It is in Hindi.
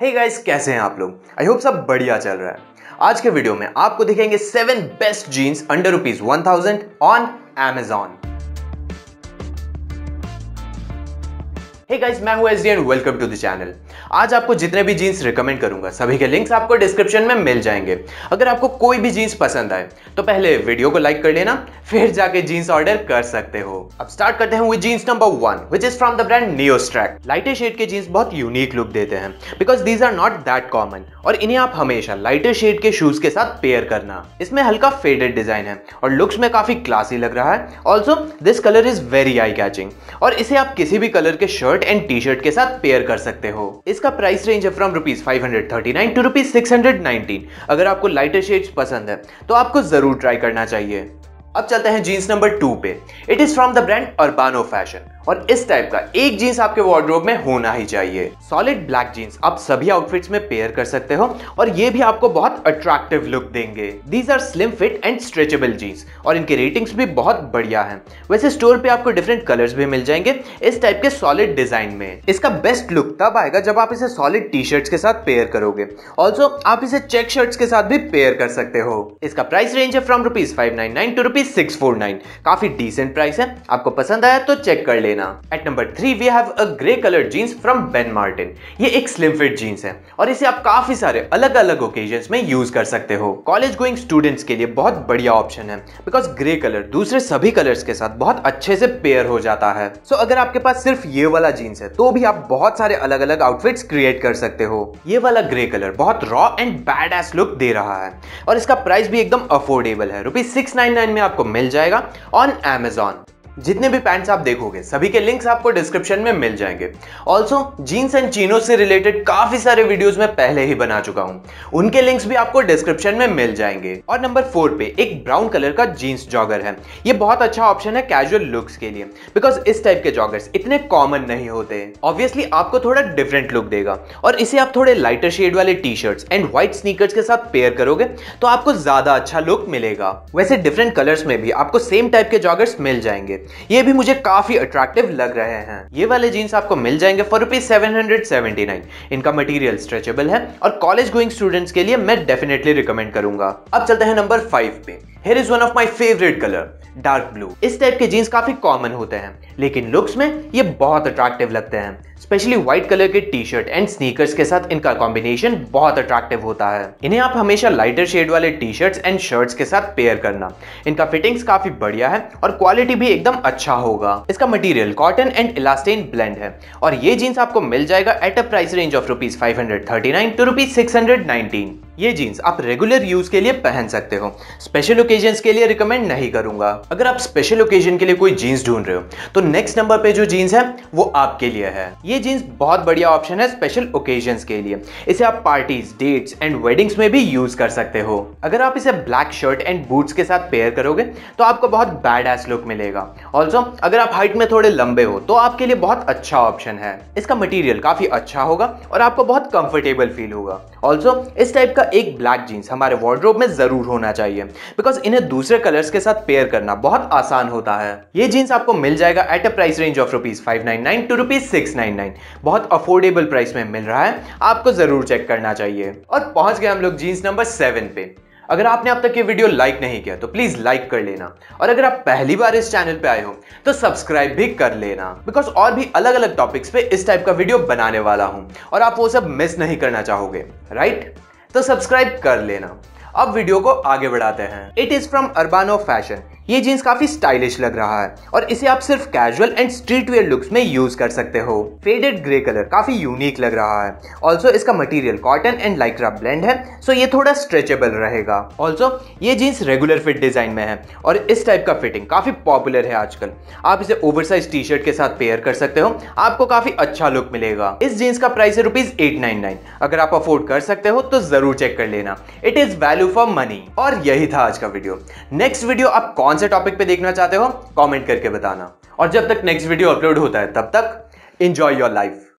हे hey गाइस कैसे हैं आप लोग आई होप सब बढ़िया चल रहा है आज के वीडियो में आपको दिखेंगे seven best jeans under rupees one thousand on Amazon hey hey मैं हूं वेलकम टू चैनल आज आपको जितने भी जींस रिकमेंड करूंगा सभी के लिंक्स आपको डिस्क्रिप्शन में मिल जाएंगे अगर आपको कोई भी जींस पसंद आए तो पहले वीडियो को लाइक कर लेना फिर जाके जींस ऑर्डर कर सकते हो अब स्टार्ट करते हैं with jeans number one which is from the brand Neostrack lighter shade के जींस बहुत यूनिक लुक देते हैं because these are not that common और इन्हें आप हमेशा लाइटर शेड के शूज के साथ पेयर करना इसमें हल्का फेडेड डिजाइन है और लुक्स में काफी क्लासी लग रहा है also this colour is very eye catching और इसे आप किसी भी कलर के shirt shirt and T shirt के साथ पेयर कर सकते हो इसका प्राइस रेंज है from rupees five hundred thirty nine to rupees six hundred nineteen अगर आपको लाइटर शेड पसंद है तो आपको जरूर ट्राई करना चाहिए अब चलते हैं जीन्स नंबर टू पे it is from the brand Urbano fashion और इस टाइप का एक जींस आपके वार्ड्रोब में होना ही चाहिए सॉलिड ब्लैक जीन्स आप सभी आउटफिट्स में पेयर कर सकते हो और ये भी आपको बहुत अट्रैक्टिव लुक देंगे these are slim fit and stretchable jeans और इनके रेटिंग्स भी बहुत बढ़िया है वैसे स्टोर पे आपको डिफरेंट कलर्स भी मिल जाएंगे इस टाइप के सॉलिड डिजाइन में इसका बेस्ट लुक तब आएगा जब आप इसे सॉलिड टी शर्ट के साथ पेयर करोगे ऑल्सो आप इसे चेक शर्ट के साथ भी पेयर कर सकते हो इसका प्राइस रेंज है from rupees five nine nine to rupees six four nine काफी डिसेंट प्राइस है आपको पसंद आया तो चेक कर लेना लेना at number three we have a grey colour jeans from Ben Martin ये एक स्लिम फिट जीन्स है और इसे आप काफी सारे अलग अलग ओकेजन में यूज कर सकते हो कॉलेज गोइंग स्टूडेंट्स के लिए बहुत बढ़िया ऑप्शन है बिकॉज ग्रे कलर दूसरे सभी कलर्स के साथ बहुत अच्छे से पेयर हो जाता है सो so, अगर आपके पास सिर्फ ये वाला जीन्स है तो भी आप बहुत सारे अलग अलग आउटफिट्स क्रिएट कर सकते हो ये वाला ग्रे कलर बहुत raw and badass look दे रहा है और इसका प्राइस भी एकदम अफोर्डेबल है रुपीज सिक्स में आपको मिल जाएगा ऑन एमेजॉन जितने भी पैंट्स आप देखोगे सभी के लिंक्स आपको डिस्क्रिप्शन में मिल जाएंगे ऑल्सो जीन्स एंड चीनो से रिलेटेड काफी सारे वीडियोस में पहले ही बना चुका हूँ उनके लिंक्स भी आपको डिस्क्रिप्शन में मिल जाएंगे और नंबर फोर पे एक ब्राउन कलर का जीन्स जॉगर है ये बहुत अच्छा ऑप्शन है कैजुअल लुक्स के लिए बिकॉज इस टाइप के जॉगर्स इतने कॉमन नहीं होते ऑब्वियसली आपको थोड़ा डिफरेंट लुक देगा और इसे आप थोड़े लाइटर शेड वाले T shirts and white sneakers के साथ पेयर करोगे तो आपको ज्यादा अच्छा लुक मिलेगा वैसे डिफरेंट कलर्स में भी आपको सेम टाइप के जॉगर्स मिल जाएंगे ये भी मुझे काफी अट्रैक्टिव लग रहे हैं ये वाले जीन्स आपको मिल जाएंगे फॉर रुपीज सेवन इनका मटीरियल स्ट्रेचेबल है और कॉलेज गोइंग स्टूडेंट्स के लिए मैं डेफिनेटली रिकमेंड करूंगा अब चलते हैं नंबर फाइव पे here is one of my favourite colour dark blue इस टाइप के जीन्स काफी कॉमन होते हैं लेकिन लुक्स में ये बहुत अट्रैक्टिव लगते हैं स्पेशली व्हाइट कलर के टी शर्ट एंड स्नीकर्स के साथ इनका कॉम्बिनेशन बहुत अट्रैक्टिव होता है इन्हें आप हमेशा लाइटर शेड वाले टी शर्ट एंड शर्ट्स के साथ पेयर करना इनका फिटिंग्स काफी बढ़िया है और क्वालिटी भी एकदम अच्छा होगा इसका material cotton and elastane blend है और ये जीन्स आपको मिल जाएगा at a price range of rupees five hundred thirty nine to rupees six hundred nineteen ये जीन्स आप रेगुलर यूज के लिए पहन सकते हो स्पेशल ओकेजन के लिए रिकमेंड नहीं करूंगा अगर आप स्पेशल ओकेजन के लिए कोई जीन्स ढूंढ रहे हो तो नेक्स्ट नंबर पे जो जीन्स है वो आपके लिए है ये जीन्स बहुत बढ़िया ऑप्शन है स्पेशल ओकेजन के लिए इसे आप पार्टीज डेट्स एंड वेडिंग्स में भी यूज कर सकते हो अगर आप इसे ब्लैक शर्ट एंड बूट्स के साथ पेयर करोगे तो आपको बहुत बैड एस लुक मिलेगा ऑल्सो अगर आप हाइट में थोड़े लंबे हो तो आपके लिए बहुत अच्छा ऑप्शन है इसका मटीरियल काफी अच्छा होगा और आपको बहुत कंफर्टेबल फील होगा ऑल्सो इस टाइप का एक ब्लैक जीन्स हमारे वार्ड्रोब में ज़रूर होना चाहिए बिकॉज इन्हें दूसरे कलर्स के साथ पेयर करना बहुत आसान होता है ये जीन्स आपको मिल जाएगा at a price range of rupees five nine nine to rupees six nine nine बहुत अफोर्डेबल प्राइस में मिल रहा है आपको ज़रूर चेक करना चाहिए और पहुंच गए हम लोग जीन्स नंबर सेवन पे अगर आपने अब तक ये वीडियो लाइक नहीं किया तो प्लीज लाइक कर लेना और अगर आप पहली बार इस चैनल पे आए हो तो सब्सक्राइब भी कर लेना बिकॉज और भी अलग अलग टॉपिक्स पे इस टाइप का वीडियो बनाने वाला हूँ और आप वो सब मिस नहीं करना चाहोगे राइट right? तो सब्सक्राइब कर लेना अब वीडियो को आगे बढ़ाते हैं it is from Urbano fashion ये जीन्स काफी स्टाइलिश लग रहा है और इसे आप सिर्फ casual and street wear looks में यूज कर सकते हो फेडेड ग्रे कलर काफी यूनिक लग रहा है ऑल्सो इसका material cotton and lycra blend है सो ये थोड़ा स्ट्रेचेबल रहेगा ऑल्सो ये जीन्स रेगुलर फिट डिजाइन में है और इस टाइप का फिटिंग काफी पॉपुलर है आजकल आप इसे ओवर साइज टी शर्ट के साथ पेयर कर सकते हो आपको काफी अच्छा लुक मिलेगा इस जीन्स का प्राइस है रुपीज एट नाइन नाइन अगर आप अफोर्ड कर सकते हो तो जरूर चेक कर लेना it is value for money और यही था आज का वीडियो नेक्स्ट वीडियो आप कौन कौन से टॉपिक पे देखना चाहते हो कमेंट करके बताना और जब तक नेक्स्ट वीडियो अपलोड होता है तब तक इंजॉय योर लाइफ